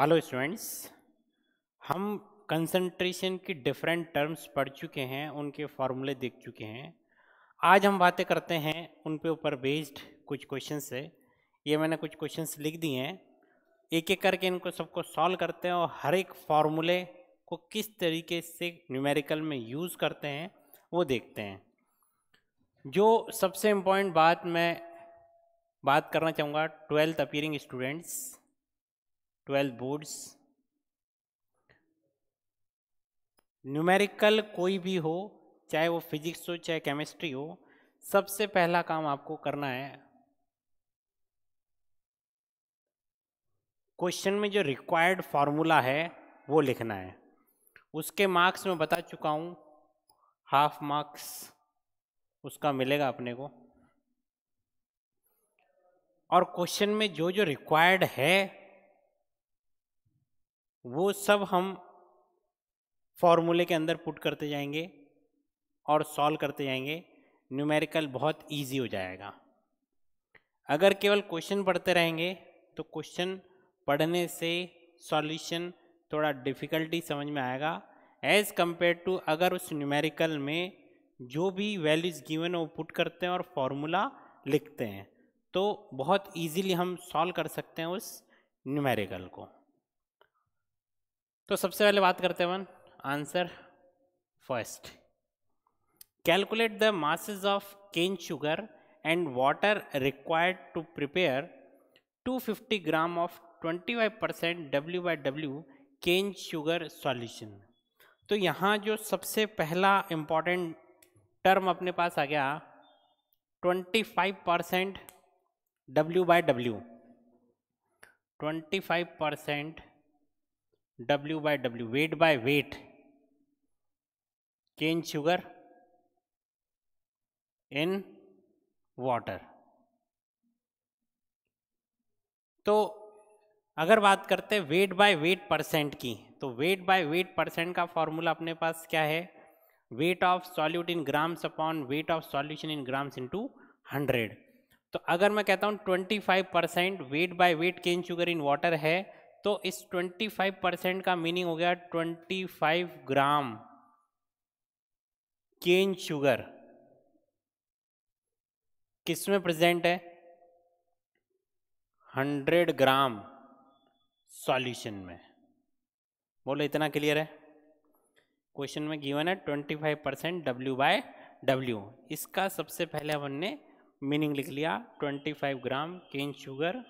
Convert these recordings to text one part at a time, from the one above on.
Hello students हम concentration की different terms पढ़ चुके हैं उनके फार्मूले देख चुके हैं आज हम बातें करते हैं उन पे ऊपर बेस्ड कुछ क्वेश्चंस से ये मैंने कुछ क्वेश्चंस लिख दिए हैं एक एक करके इनको सबको सॉल्व करते हैं और हर एक फार्मूले को किस तरीके से न्यूमेरिकल में यूज़ करते हैं वो देखते हैं जो सबसे इम्पॉर्टेंट बात मैं बात करना चाहूँगा twelfth appearing students twelve boards numerical कोई भी हो चाहे वो फिजिक्स हो चाहे केमिस्ट्री हो सबसे पहला काम आपको करना है क्वेश्चन में जो रिक्वायर्ड फार्मूला है वो लिखना है उसके मार्क्स में बता चुका हूँ हाफ मार्क्स उसका मिलेगा अपने को और क्वेश्चन में जो जो रिक्वायर्ड है वो सब हम फॉर्मूले के अंदर पुट करते जाएंगे और सॉल्व करते जाएंगे न्यूमेरिकल बहुत इजी हो जाएगा अगर केवल क्वेश्चन पढ़ते रहेंगे तो क्वेश्चन पढ़ने से सॉल्यूशन थोड़ा डिफ़िकल्टी समझ में आएगा एज़ कम्पेयर टू अगर उस न्यूमेरिकल में जो भी वैल्यूज़ गिवन है वो पुट करते हैं और फार्मूला लिखते हैं तो बहुत इजीली हम सॉल्व कर सकते हैं उस न्यूमेरिकल को तो सबसे पहले बात करते हैं one answer first calculate the masses of cane sugar and water required to prepare 250 gram of 25 percent W by W cane sugar solution तो यहाँ जो सबसे पहला इम्पॉर्टेंट टर्म अपने पास आ गया 25 percent W by W twenty percent W by W weight by weight cane sugar in water तो अगर बात करते हैं वेट बाय वेट परसेंट की तो वेट बाय वेट परसेंट का फॉर्मूला अपने पास क्या है weight of solute in grams upon weight of solution in grams into hundred तो अगर मैं कहता हूँ twenty five percent weight by weight cane sugar in water है तो इस 25 परसेंट का मीनिंग हो गया 25 ग्राम केन शुगर किस में प्रेजेंट है 100 ग्राम सॉल्यूशन में बोलो इतना क्लियर है क्वेश्चन में गिवन है 25 परसेंट डब्ल्यू बाय डब्ल्यू इसका सबसे पहले हमने मीनिंग लिख लिया 25 gram cane sugar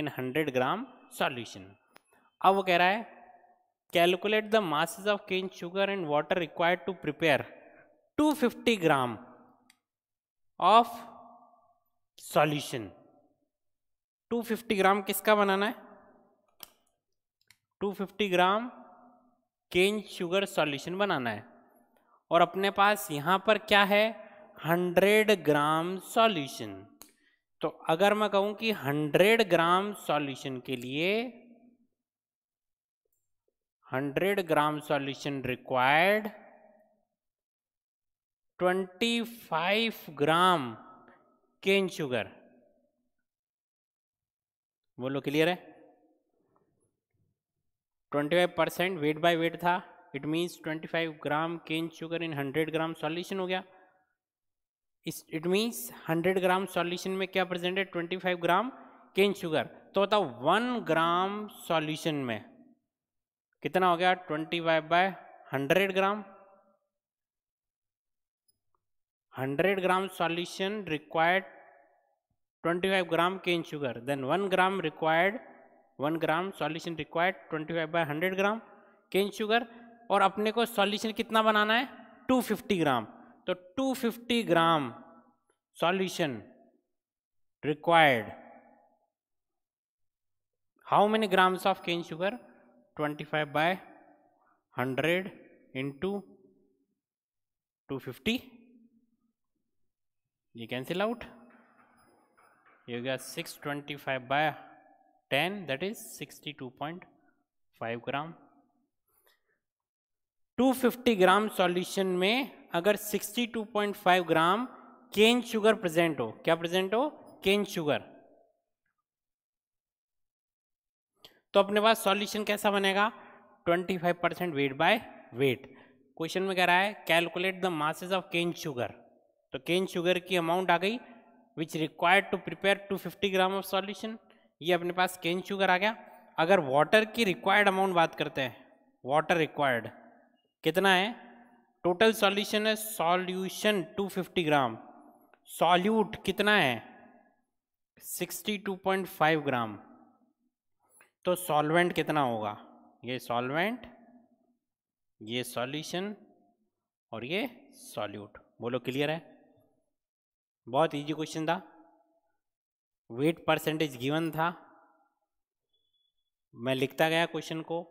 in 100 gram solution अब वो कह रहा है calculate the masses of cane sugar and water required to prepare 250 gram of solution 250 gram किसका बनाना है 250 ग्राम केन शुगर सॉल्यूशन बनाना है और अपने पास यहाँ पर क्या है 100 ग्राम सॉल्यूशन तो अगर मैं कहूं कि 100 ग्राम सॉल्यूशन के लिए 100 gram solution required 25 gram cane sugar बोलो क्लियर है 25 परसेंट वेट बाय वेट था it means 25 gram cane sugar in 100 gram solution हो गया इस इट मीन्स 100 ग्राम सॉल्यूशन में क्या प्रेजेंट है 25 ग्राम केन शुगर तो होता वन ग्राम सॉल्यूशन में कितना हो गया 25 five by hundred gram 100 gram solution required 25 gram cane sugar then one gram required one gram solution required 25 by hundred gram cane sugar और अपने को सॉल्यूशन कितना बनाना है 250 ग्राम So 250 gram solution required. How many grams of cane sugar? 25 by 100 into 250. You cancel out. You get 625 by 10 that is 62.5 gram 250 gram solution may अगर 62.5 ग्राम cane sugar present हो क्या present हो केन sugar तो अपने पास सॉल्यूशन कैसा बनेगा 25 percent weight by weight question में कह रहा है calculate the masses of cane sugar तो केन शुगर की अमाउंट आ गई which required to prepare 250 gram of solution ये अपने पास केन शुगर आ गया अगर वाटर की रिक्वायर्ड अमाउंट बात करते हैं वाटर रिक्वायर्ड कितना है टोटल सॉल्यूशन है सॉल्यूशन 250 ग्राम सॉल्यूट कितना है 62.5 ग्राम तो सॉल्वेंट कितना होगा ये सॉल्वेंट ये सॉल्यूशन और ये सॉल्यूट बोलो क्लियर है बहुत इजी क्वेश्चन था वेट परसेंटेज गिवन था मैं लिखता गया क्वेश्चन को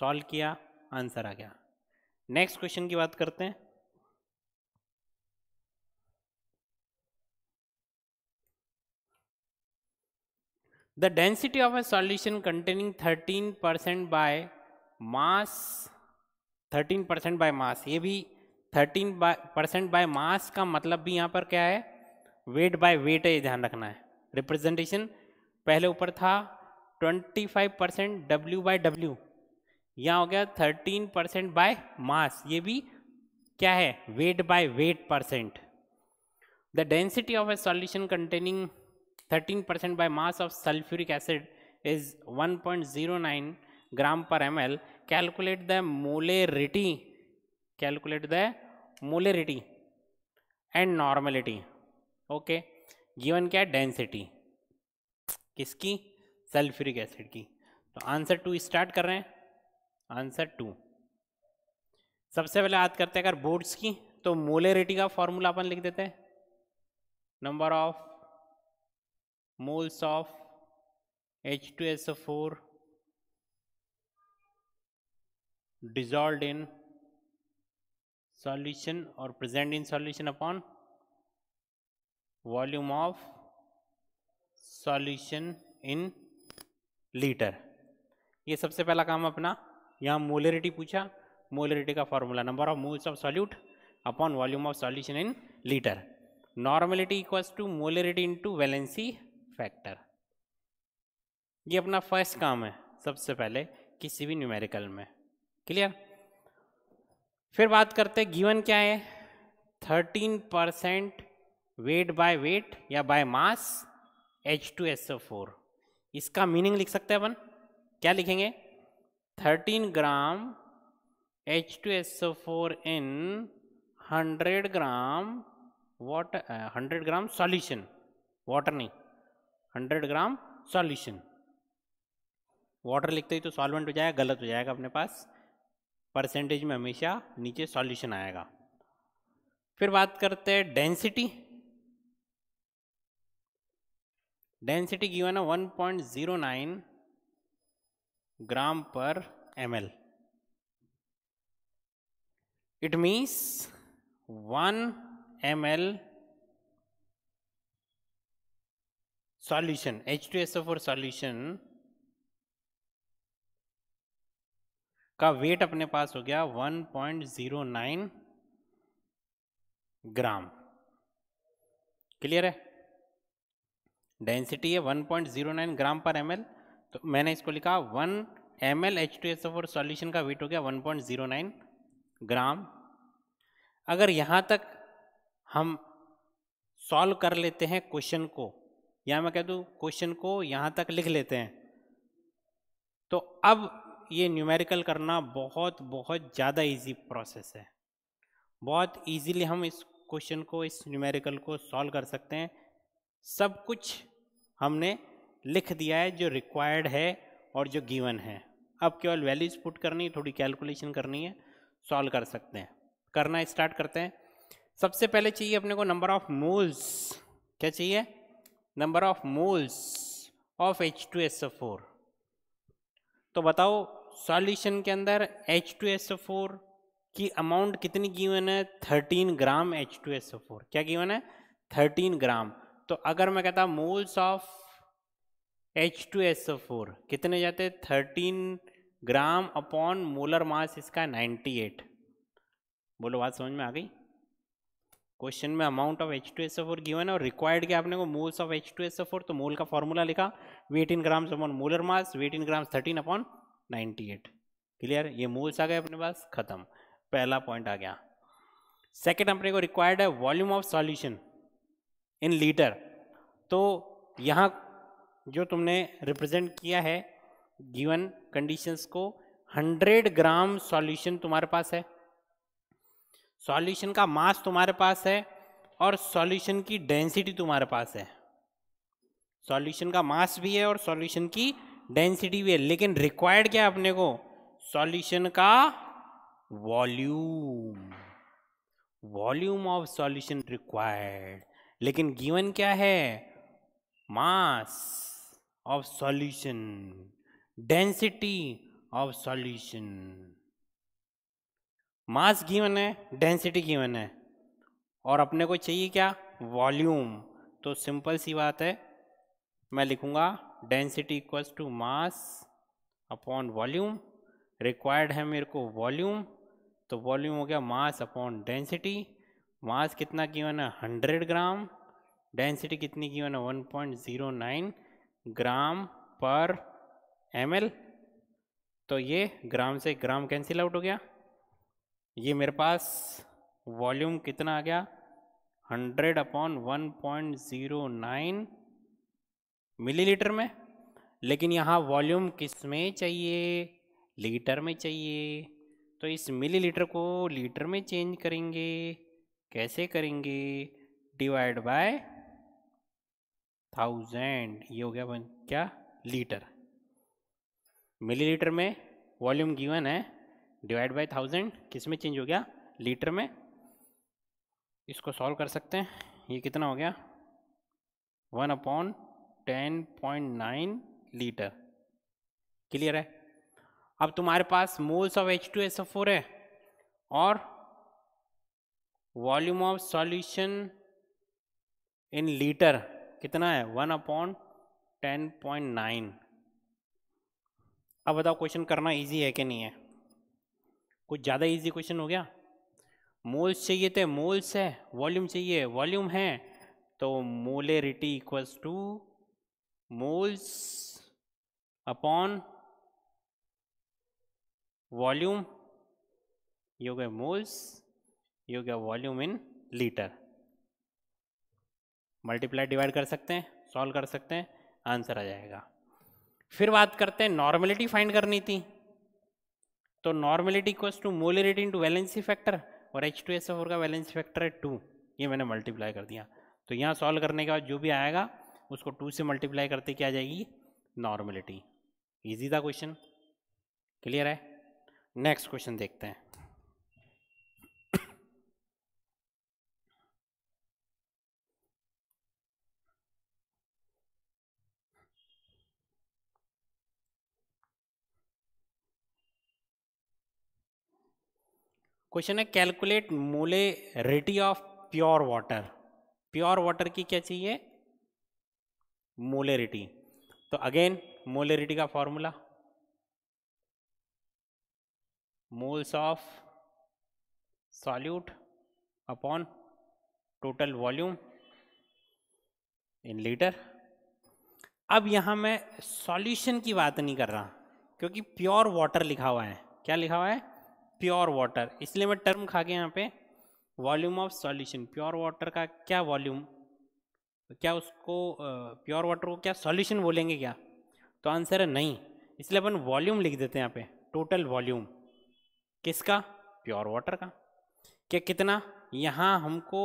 सॉल्व किया आंसर आ गया नेक्स्ट क्वेश्चन की बात करते हैं the density of a solution containing thirteen percent by mass thirteen percent by mass ये भी 13% परसेंट बाय मास का मतलब भी यहां पर क्या है वेट बाय वेट है ये ध्यान रखना है रिप्रेजेंटेशन पहले ऊपर था twenty five percent W by W यहाँ हो गया थर्टीन परसेंट बाय मास ये भी क्या है weight by weight percent the density of a solution containing thirteen percent by mass of sulphuric acid is one point zero nine gram per M L calculate the molarity calculate the molarity and normality okay given क्या density किसकी sulphuric acid की तो answer to start कर रहे हैं answer to सबसे पहले बात करते हैं अगर बोर्ड्स की तो मोलेरिटी का फॉर्मूला अपन लिख देते हैं number of moles of H two S four dissolve in solution और present in solution upon volume of solution in litre ये सबसे पहला काम अपना यहाँ मोलरिटी पूछा मोलरिटी का formula number of moles of solute upon volume of solution in litre normality equals to molarity into valency factor ये अपना फर्स्ट काम है सबसे पहले किसी भी न्यूमेरिकल में क्लियर फिर बात करते हैं गिवन क्या है thirteen percent weight by weight या by mass H two S O four इसका मीनिंग लिख सकते हैं अपन क्या लिखेंगे thirteen gram H two S four in hundred gram water hundred gram solution water नहीं हंड्रेड ग्राम सॉल्यूशन वाटर लिखते ही तो सॉल्वेंट हो जाएगा गलत हो जाएगा अपने पास परसेंटेज में हमेशा नीचे सॉल्यूशन आएगा फिर बात करते हैं डेंसिटी डेंसिटी गिवन है 1.09 gram per M L it means one M L solution H two S F और सॉल्यूशन का वेट अपने पास हो गया one point zero nine gram clear है डेंसिटी है one point zero nine gram per M L तो मैंने इसको लिखा one M L H two S four solution का वेट हो गया one point zero nine gram अगर यहाँ तक हम सॉल्व कर लेते हैं क्वेश्चन को या मैं कह दूँ क्वेश्चन को यहाँ तक लिख लेते हैं तो अब ये न्यूमेरिकल करना बहुत बहुत ज़्यादा इजी प्रोसेस है बहुत इजीली हम इस क्वेश्चन को इस न्यूमेरिकल को सॉल्व कर सकते हैं सब कुछ हमने लिख दिया है जो रिक्वायर्ड है और जो गिवन है अब केवल वैल्यूज पुट करनी है थोड़ी कैलकुलेशन करनी है सॉल्व कर सकते हैं करना स्टार्ट करते हैं सबसे पहले चाहिए अपने को नंबर ऑफ मोल्स क्या चाहिए number of moles of H two S four तो बताओ सॉल्यूशन के अंदर एच टू एस फोर की अमाउंट कितनी गिवन है thirteen gram H two S four क्या गिवन है थर्टीन ग्राम तो अगर मैं कहता moles of H two S four कितने जाते हैं thirteen gram upon molar mass इसका नाइन्टी एट बोलो बात समझ में आ गई क्वेश्चन में amount of H two S four given है और रिक्वायर्ड क्या आपने को moles of H two S four तो मोल का फॉर्मूला लिखा weight in grams upon molar mass weight in grams thirteen upon ninety eight clear ये मोल्स आ गए अपने पास खत्म पहला पॉइंट आ गया सेकेंड अपने को रिक्वायर्ड है volume of solution in litre तो यहाँ जो तुमने रिप्रेजेंट किया है गिवन कंडीशंस को 100 ग्राम सॉल्यूशन तुम्हारे पास है सॉल्यूशन का मास तुम्हारे पास है और सॉल्यूशन की डेंसिटी तुम्हारे पास है सॉल्यूशन का मास भी है और सॉल्यूशन की डेंसिटी भी है लेकिन रिक्वायर्ड क्या है अपने को सॉल्यूशन का volume volume of solution required लेकिन गिवन क्या है mass of solution density of solution mass given है डेंसिटी गिवन है और अपने को चाहिए क्या वॉल्यूम तो सिंपल सी बात है मैं लिखूंगा density equals to mass upon volume required है मेरे को वॉल्यूम तो वॉल्यूम हो गया मास अपॉन डेंसिटी मास कितना गिवन है हंड्रेड ग्राम डेंसिटी कितनी गिवन है one point zero nine gram per M तो ये ग्राम से ग्राम कैंसिल आउट हो गया ये मेरे पास वॉल्यूम कितना आ गया 100 अपॉन 1.09 मिलीलीटर में लेकिन यहाँ वॉल्यूम किस में चाहिए लीटर में चाहिए तो इस मिलीलीटर को लीटर में चेंज करेंगे कैसे करेंगे डिवाइड बाय थाउजेंड ये हो गया क्या लीटर मिलीलीटर में वॉल्यूम गिवन है डिवाइड बाय थाउजेंड किस में चेंज हो गया लीटर में इसको सॉल्व कर सकते हैं ये कितना हो गया one upon ten point nine litre clear है अब तुम्हारे पास moles of H two S four है और volume of solution in litre कितना है one upon ten point nine अब बताओ क्वेश्चन करना इजी है कि नहीं है कुछ ज़्यादा इजी क्वेश्चन हो गया मोल्स चाहिए थे मोल्स है वॉल्यूम चाहिए वॉल्यूम है तो molarity equals to moles upon volume योग मोल्स योग volume in litre multiply divide कर सकते हैं सॉल्व कर सकते हैं आंसर आ जाएगा फिर बात करते हैं नॉर्मेलिटी फाइंड करनी थी तो normality equals to molarity into valency factor और एच टू एस एफ का वैलेंसी फैक्टर है टू ये मैंने मल्टीप्लाई कर दिया तो यहाँ सॉल्व करने के बाद जो भी आएगा उसको टू से मल्टीप्लाई करते क्या जाएगी नॉर्मेलिटी ईजी था क्वेश्चन क्लियर है नेक्स्ट क्वेश्चन देखते हैं क्वेश्चन है calculate molarity of pure water pure water की क्या चाहिए मोलेरिटी तो अगेन मोलेरिटी का formula moles of solute upon total volume in litre अब यहां मैं सॉल्यूशन की बात नहीं कर रहा क्योंकि प्योर वाटर लिखा हुआ है क्या लिखा हुआ है प्योर वाटर इसलिए मैं टर्म खा गया यहाँ पे volume of solution pure water का क्या वॉल्यूम क्या उसको प्योर वाटर को क्या सॉल्यूशन बोलेंगे क्या तो आंसर है नहीं इसलिए अपन वॉल्यूम लिख देते हैं यहाँ पे टोटल वॉल्यूम किसका प्योर वाटर का क्या कितना यहाँ हमको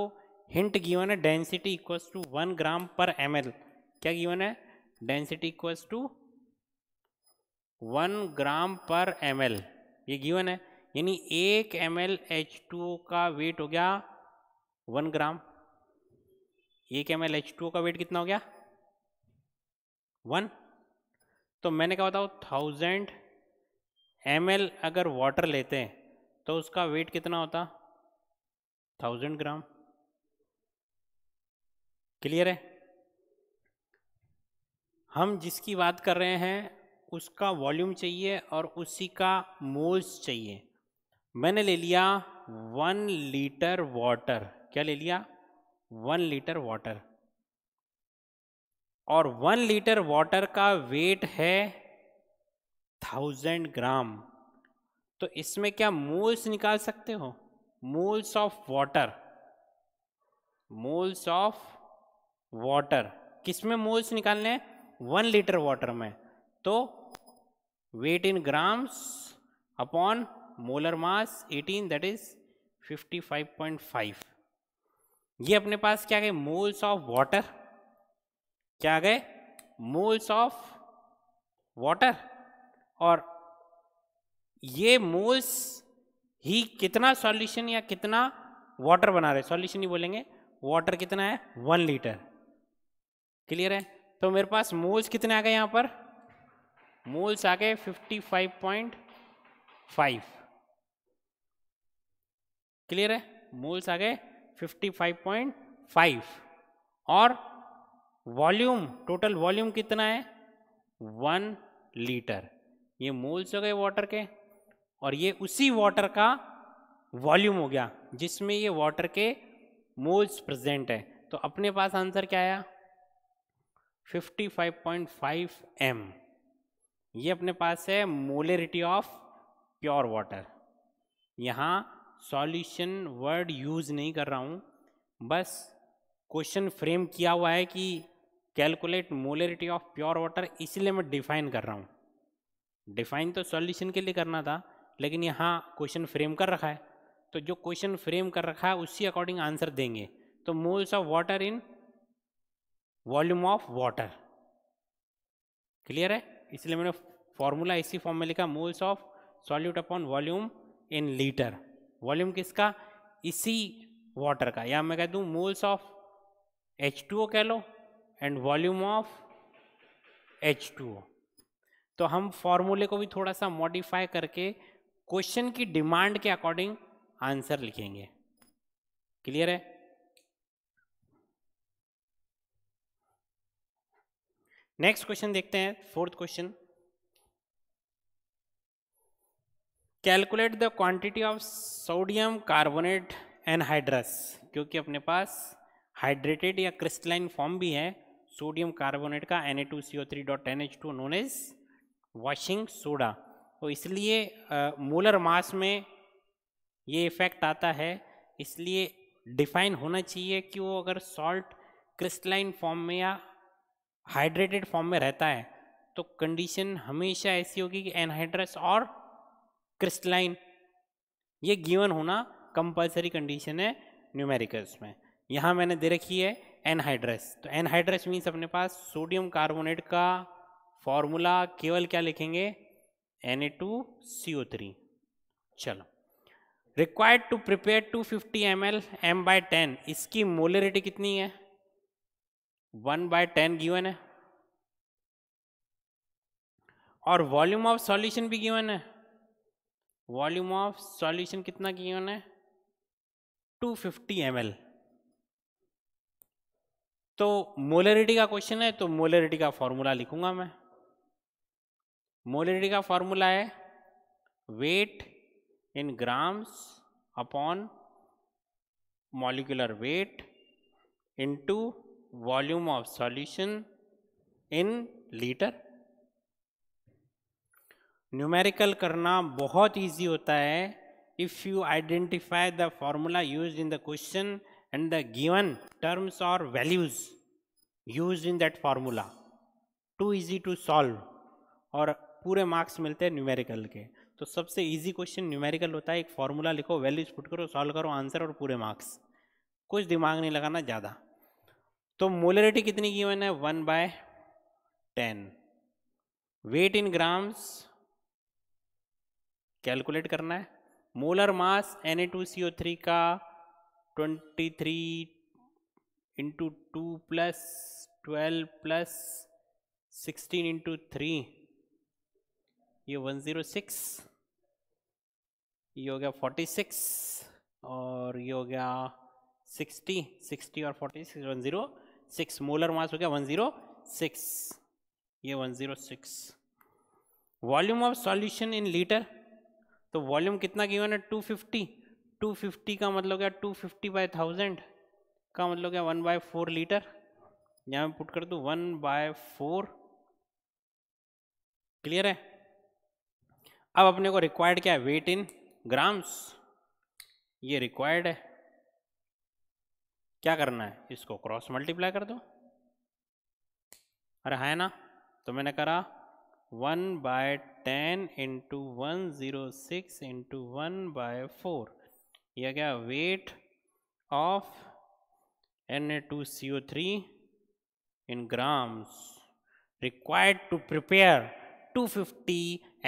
हिंट गिवन है density equals to one gram per M क्या गिवन है density equals to one gram per M ये गिवन है यानी एक एम एल एच टू का वेट हो गया वन ग्राम एक एम एल एच टू का वेट कितना हो गया वन तो मैंने क्या बताओ थाउजेंड एम एल अगर वाटर लेते हैं तो उसका वेट कितना होता थाउजेंड ग्राम क्लियर है हम जिसकी बात कर रहे हैं उसका वॉल्यूम चाहिए और उसी का मोल्स चाहिए मैंने ले लिया वन लीटर वाटर क्या ले लिया वन लीटर वाटर और वन लीटर वाटर का वेट है थाउजेंड ग्राम तो इसमें क्या मोल्स निकाल सकते हो moles of water moles of water किसमें मोल्स निकालने हैं वन लीटर वाटर में तो weight in grams upon molar mass 18 that is 55.5 ये अपने पास क्या गए मोल्स ऑफ वाटर क्या गए मोल्स ऑफ वाटर और ये मोल्स ही कितना सॉल्यूशन या कितना वाटर बना रहे सॉल्यूशन ही बोलेंगे वाटर कितना है वन लीटर क्लियर है तो मेरे पास मोल्स कितने आ गए यहाँ पर मोल्स आ गए fifty five point five clear है मोल्स आ गए 55.5 और वॉल्यूम टोटल वॉल्यूम कितना है वन लीटर ये मोल्स हो गए वाटर के और ये उसी वाटर का वॉल्यूम हो गया जिसमें ये वाटर के मोल्स प्रेजेंट है तो अपने पास आंसर क्या आया 55.5 एम ये अपने पास है मोलेरिटी ऑफ प्योर वाटर यहाँ सॉल्यूशन वर्ड यूज़ नहीं कर रहा हूँ बस क्वेश्चन फ्रेम किया हुआ है कि calculate molarity of pure water इसलिए मैं डिफाइन कर रहा हूँ डिफाइन तो सॉल्यूशन के लिए करना था लेकिन यहाँ क्वेश्चन फ्रेम कर रखा है तो जो क्वेश्चन फ्रेम कर रखा है उसी अकॉर्डिंग आंसर देंगे तो moles of water in volume of water clear है इसलिए मैंने फॉर्मूला इसी फॉर्म में लिखा moles of solute upon volume in litre volume किसका इसी वाटर का या मैं कह दूं moles of H two O कह लो and volume of H two O तो हम फॉर्मूले को भी थोड़ा सा मॉडिफाई करके क्वेश्चन की डिमांड के अकॉर्डिंग आंसर लिखेंगे क्लियर है नेक्स्ट क्वेश्चन देखते हैं fourth question calculate the quantity of sodium carbonate anhydrous क्योंकि अपने पास हाइड्रेटेड या क्रिस्टलाइन फॉर्म भी है सोडियम कार्बोनेट का N A two C O three dot N H two known as washing soda तो इसलिए मोलर मास में ये इफेक्ट आता है इसलिए डिफाइन होना चाहिए कि वो अगर सॉल्ट क्रिस्टलाइन फॉर्म में या हाइड्रेटेड फॉर्म में रहता है तो कंडीशन हमेशा ऐसी होगी कि एनहाइड्रस और क्रिस्टलाइन ये गिवन होना कंपलसरी कंडीशन है न्यूमेरिकल्स में यहाँ मैंने दे रखी है एनहाइड्रस तो एनहाइड्रस मीन्स अपने पास सोडियम कार्बोनेट का फॉर्मूला केवल क्या लिखेंगे N A two C O three चलो required to prepare two fifty M L M by ten इसकी मोलरिटी कितनी है वन बाय टेन गिवन है और वॉल्यूम ऑफ सॉल्यूशन भी गिवन है वॉल्यूम ऑफ सॉल्यूशन कितना किया उन्होंने 250 फिफ्टी तो मोलरिटी का क्वेश्चन है तो मोलरिटी का फॉर्मूला लिखूंगा मैं मोलरिटी का फॉर्मूला है weight in grams upon molecular weight into volume of solution in litre numerical करना बहुत ईजी होता है if you identify the formula use in the question and the given terms और values use in that formula to easy to solve और पूरे marks मिलते हैं numerical के तो सबसे ईजी क्वेश्चन न्यूमेरिकल होता है एक फार्मूला लिखो वैल्यूज फुट करो सॉल्व करो आंसर और पूरे मार्क्स कुछ दिमाग नहीं लगाना ज़्यादा तो मोलरिटी कितनी गिवन है one by ten weight in grams calculate करना है molar mass N A two C O three का twenty three into two plus twelve plus sixteen into three ये वन ज़ीरो सिक्स ये हो गया फोर्टी सिक्स और ये हो गया सिक्सटी सिक्सटी और forty six one zero six molar mass हो गया वन ज़ीरो सिक्स ये one zero six volume of solution in litre तो वॉल्यूम कितना गिवन है टू फिफ्टी टू फिफ्टी का मतलब क्या टू फिफ्टी बाई थाउजेंड का मतलब क्या वन बाय फोर लीटर यहाँ मैं पुट कर दूँ वन बाय फोर क्लियर है अब अपने को रिक्वायर्ड क्या है वेट इन ग्राम्स ये रिक्वायर्ड है क्या करना है इसको क्रॉस मल्टीप्लाई कर दो अरे है ना तो मैंने करा one by ten into one zero six into one by four यह क्या weight of N A two C O three in grams required to prepare two fifty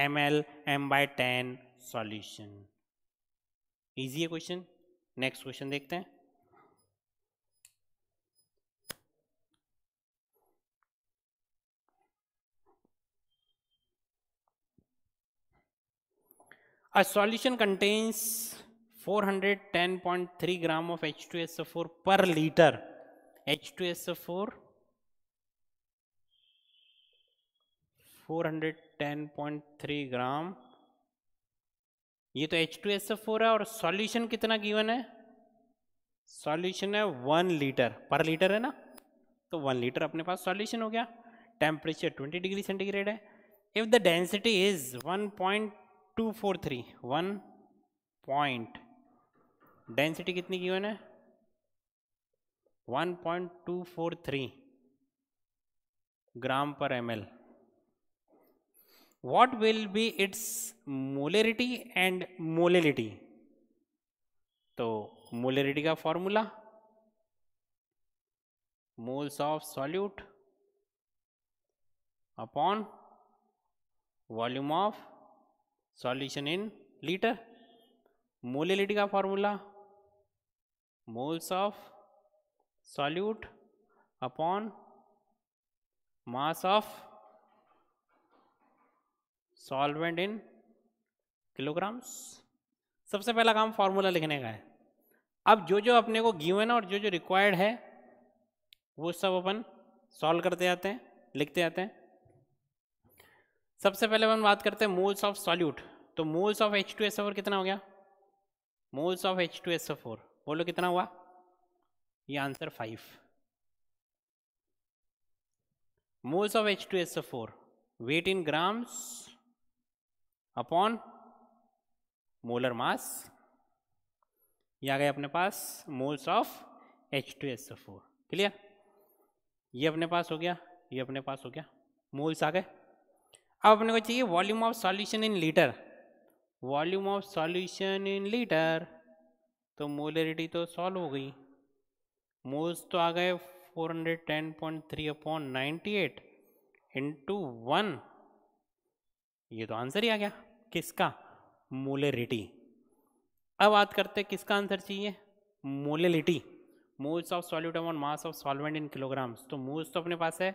M L M by ten solution easy है question next question देखते हैं A solution contains 410.3 gram of H2SO4 per liter. H2SO4 410.3 ग्राम ये तो H2SO4 है और solution कितना given है solution है वन लीटर पर लीटर है ना तो वन लीटर अपने पास सॉल्यूशन हो गया टेम्परेचर 20 डिग्री सेंटीग्रेड है if the density is 1.2 two four three one point density कितनी की है one point two four three gram per M L what will be its molarity and molality तो molarity का formula moles of solute upon volume of solution in litre molality का formula moles of solute upon mass of solvent in kilograms सबसे पहला काम formula लिखने का है अब जो जो अपने को गिवन और जो जो रिक्वायर्ड है वो सब अपन सॉल्व करते जाते हैं लिखते जाते हैं सबसे पहले अपन बात करते हैं मोल्स ऑफ सॉल्यूट तो moles of H two S four कितना हो गया moles of H two S four बोलो कितना हुआ ये answer five moles of H two S four weight in grams upon molar mass ये आ गए अपने पास moles of H two S four clear ये अपने पास हो गया ये अपने पास हो गया मोल्स आ गए अब अपने को चाहिए volume of solution in litre volume of solution in litre तो मोलरिटी तो सॉल्व हो गई मोल्स तो आ गए 410.3 अपॉन 98 इंटू वन ये तो आंसर ही आ गया किसका मोलरिटी अब बात करते हैं किसका आंसर चाहिए molality moles of solute upon mass of solvent in kilograms तो मोल्स तो अपने पास है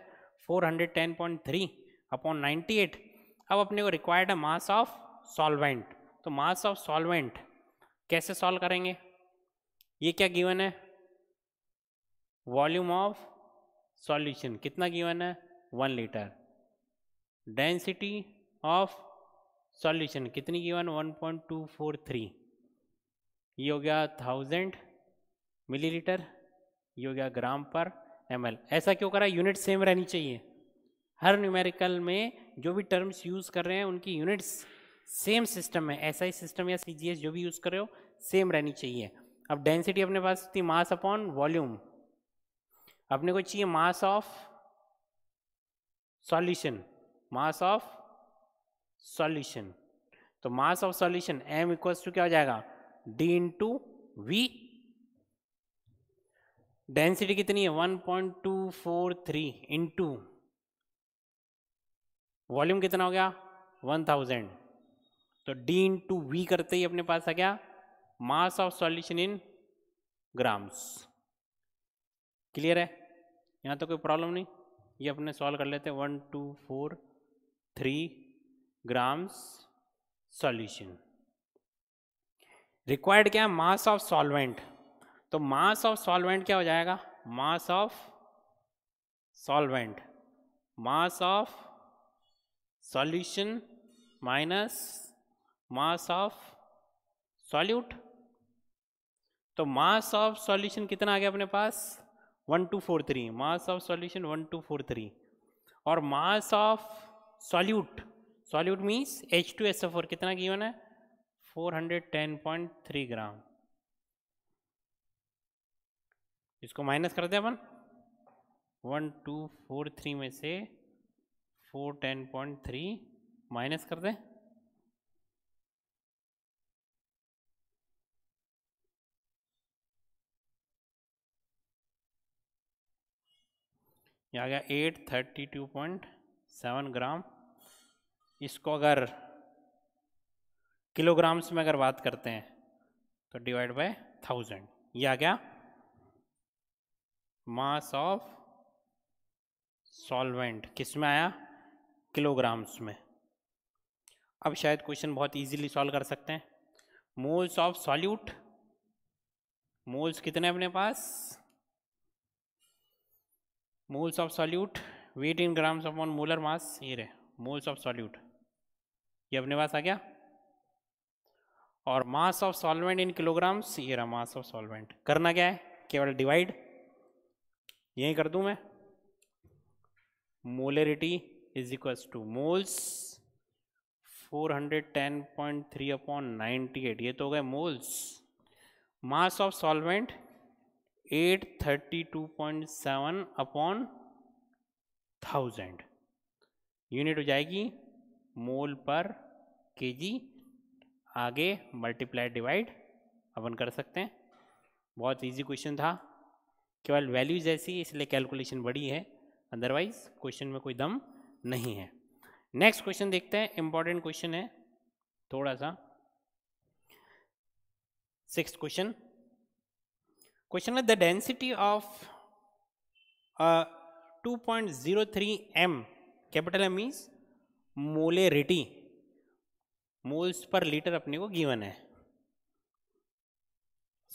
410.3 अपॉन 98 अब अपने को रिक्वायर्ड है मास ऑफ सॉल्वेंट तो मास ऑफ सॉल्वेंट कैसे सॉल्व करेंगे ये क्या गिवन है वॉल्यूम ऑफ सॉल्यूशन कितना गिवन है one litre density of solution कितनी given one point two four three ये हो गया थाउजेंड मिलीलीटर ये हो गया ग्राम पर एमएल ऐसा क्यों करा यूनिट सेम रहनी चाहिए हर न्यूमेरिकल में जो भी टर्म्स यूज़ कर रहे हैं उनकी यूनिट्स सेम सिस्टम है एस SI सिस्टम या सी जो भी यूज़ कर रहे हो सेम रहनी चाहिए अब डेंसिटी अपने पास थी मास अपॉन वॉल्यूम अपने को चाहिए mass of solution mass of solution तो mass of solution M equals to क्या हो जाएगा डी इंटू वी डेंसिटी कितनी है 1.243 point two four three into volume कितना हो गया 1000 तो डी टू वी करते ही अपने पास आ गया mass of solution in grams clear है यहाँ तो कोई प्रॉब्लम नहीं ये अपने सॉल्व कर लेते हैं one two four three grams solution required क्या है मास ऑफ सॉल्वेंट तो मास ऑफ सॉल्वेंट क्या हो जाएगा mass of solvent mass of solution minus mass of solute तो मास ऑफ सॉल्यूशन कितना आ गया अपने पास one two four three mass of solution one two four three और mass of solute solute means H two S F four कितना one है four hundred ten point three gram इसको minus करते हैं अपन वन टू फोर थ्री में से four ten point three minus कर दें ये आ गया eight thirty two point seven gram इसको अगर किलोग्राम्स में अगर बात करते हैं तो डिवाइड बाय थाउजेंड ये आ गया मास ऑफ सॉल्वेंट किस में आया किलोग्राम्स में अब शायद क्वेश्चन बहुत इजीली सॉल्व कर सकते हैं मोल्स ऑफ सॉल्यूट मोल्स कितने अपने पास moles of solute weight in grams of upon molar mass ये रहे मोल्स ऑफ सॉल्यूट ये अपने पास आ गया और mass of solvent in kilograms ये रहा मास ऑफ सॉल्वेंट करना क्या है केवल डिवाइड यही कर दूं मैं molarity is equals to moles 410.3 upon 98 ये तो हो गए moles mass of solvent eight thirty two point seven upon thousand unit हो जाएगी मोल पर केजी आगे मल्टीप्लाई डिवाइड अपन कर सकते हैं बहुत इजी क्वेश्चन था केवल वैल्यूज ऐसी इसलिए कैलकुलेशन बड़ी है अदरवाइज क्वेश्चन में कोई दम नहीं है नेक्स्ट क्वेश्चन देखते हैं इंपॉर्टेंट क्वेश्चन है थोड़ा सा सिक्स क्वेश्चन क्वेश्चन है the density of 2.03 m capital M means molarity moles per litre अपने को गिवन है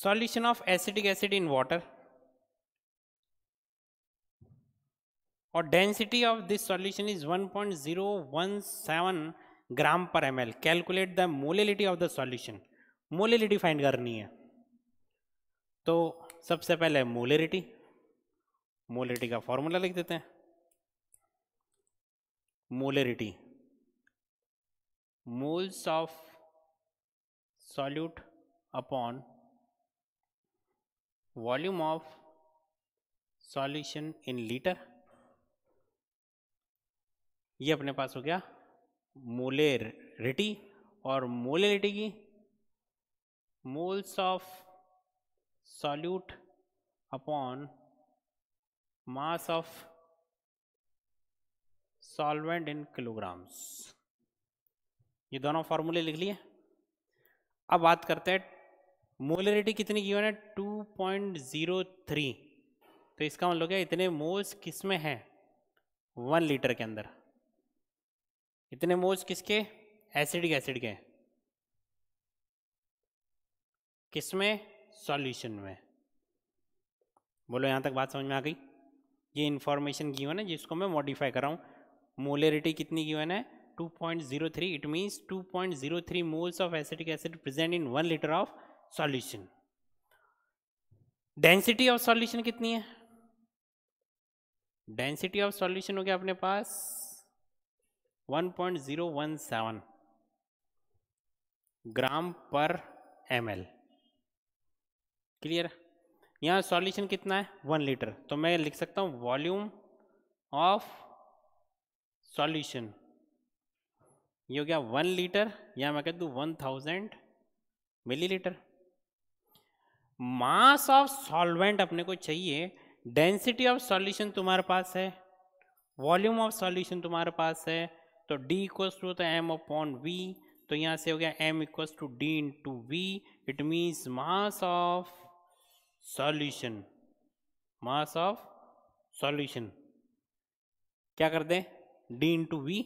solution of acidic acid in water और density of this solution is 1.017 gram per M calculate the molality of the solution molality find करनी है तो सबसे पहले मोलेरिटी मोलेरिटी का फॉर्मूला लिख देते हैं molarity moles of solute upon volume of solution in litre ये अपने पास हो गया मोलेरिटी और मोलेरिटी की moles of solute upon mass of solvent in kilograms ये दोनों फॉर्मूले लिख लिए अब बात करते हैं मोलरिटी कितनी की है 2.03 तो इसका मतलब क्या इतने मोल्स किस में हैं वन लीटर के अंदर इतने मोल्स किसके एसिडिक एसिड के किस में सॉल्यूशन में बोलो यहाँ तक बात समझ में आ गई ये इन्फॉर्मेशन गिवन है जिसको मैं मॉडिफाई कर रहा हूँ मोलेरिटी कितनी गिवन है 2.03 point zero three it means two point zero three moles of acidic acid present in one litre of solution density of solution कितनी है डेंसिटी ऑफ सॉल्यूशन हो गया अपने पास 1.017 gram per M L clear यहाँ solution कितना है one litre तो मैं लिख सकता हूँ वॉल्यूम ऑफ सॉल्यूशन ये हो गया वन लीटर या मैं कह दूँ one thousand millilitre mass of solvent अपने को चाहिए डेंसिटी ऑफ सॉल्यूशन तुम्हारे पास है वॉल्यूम ऑफ सॉल्यूशन तुम्हारे पास है तो डी इक्व टू होता है एम अपॉन वी तो यहाँ से हो गया M equal to D into V it means mass of solution mass of solution क्या कर दें डी इंटू वी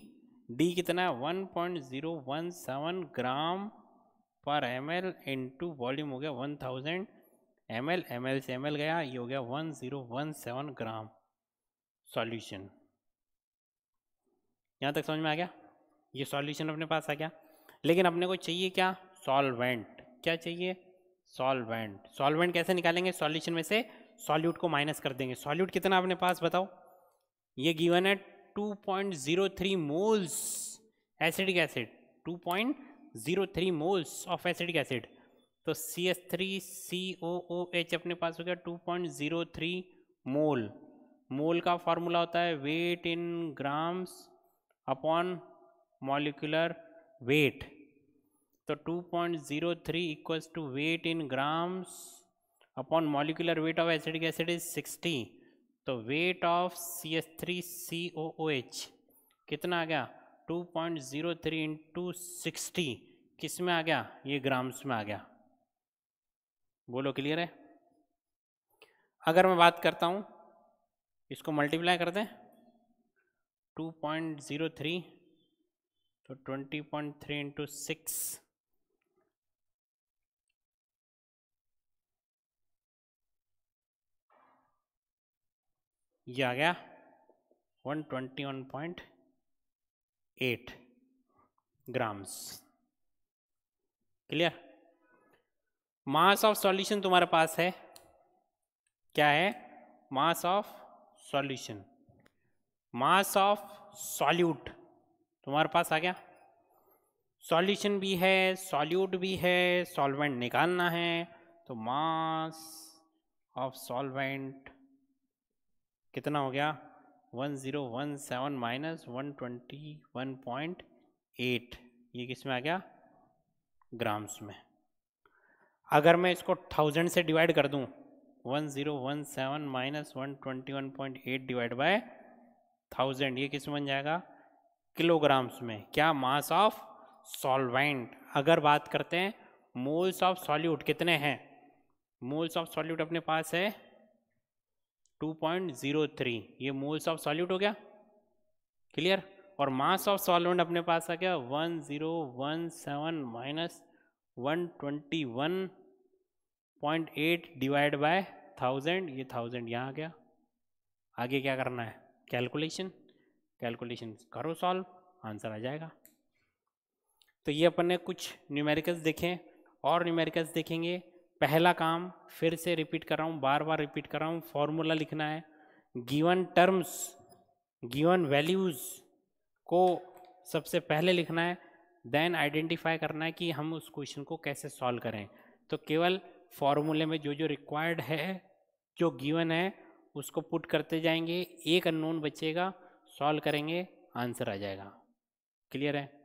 डी कितना one point zero one seven gram per M L into volume हो गया one thousand M L M L से M L गया ये हो गया one zero one seven gram solution यहाँ तक समझ में आ गया ये सॉल्यूशन अपने पास आ गया लेकिन अपने को चाहिए क्या सॉल्वेंट क्या चाहिए सॉल्वेंट सॉल्वेंट कैसे निकालेंगे सॉल्यूशन में से सॉल्यूट को माइनस कर देंगे सॉल्यूट कितना अपने पास बताओ ये गिवन है 2.03 moles acidic acid 2.03 moles of acidic acid तो C S three C O O H अपने पास हो गया 2.03 मोल मोल का फॉर्मूला होता है weight in grams upon molecular weight तो 2.03 point zero three equals to weight in grams upon molecular weight of acidic acid is 60 तो weight of C S three C O O H कितना आ गया 2.03 point zero three into sixty किस में आ गया ये grams में आ गया बोलो क्लियर है अगर मैं बात करता हूँ इसको मल्टीप्लाई कर दें 2.03 तो 20.3 पॉइंट थ्री इंटू सिक्स ये आ गया 121.8 grams clear mass of solution तुम्हारे पास है क्या है mass of solution mass of solute तुम्हारे पास आ गया सॉल्यूशन भी है सॉल्यूट भी है सॉल्वेंट निकालना है तो मास ऑफ सॉल्वेंट कितना हो गया one zero one seven minus one twenty one point eight ये किस में आ गया ग्राम्स में अगर मैं इसको थाउजेंड से डिवाइड कर दूं one zero one seven minus one twenty one point eight divide by thousand ये किस में बन जाएगा किलोग्राम्स में क्या मास ऑफ सॉल्वेंट अगर बात करते हैं मोल्स ऑफ सॉल्यूट कितने हैं मोल्स ऑफ सॉल्यूट अपने पास है 2.03 ये मोल्स ऑफ सॉल्यूट हो गया क्लियर और मास ऑफ सॉल्वेंट अपने पास आ गया 1017 minus one divide by thousand ये थाउजेंड यहाँ आ गया आगे क्या करना है कैलकुलेशन कैलकुलेशन करो सॉल्व आंसर आ जाएगा तो ये अपन ने कुछ न्यूमेरिकल्स देखें और न्यूमेरिकल्स देखेंगे पहला काम फिर से रिपीट कर रहा हूँ बार बार रिपीट कर रहा हूँ फॉर्मूला लिखना है गिवन टर्म्स गिवन वैल्यूज़ को सबसे पहले लिखना है देन आइडेंटिफाई करना है कि हम उस क्वेश्चन को कैसे सॉल्व करें तो केवल फॉर्मूले में जो जो रिक्वायर्ड है जो गिवन है उसको पुट करते जाएंगे एक अननोन बचेगा सॉल्व करेंगे आंसर आ जाएगा क्लियर है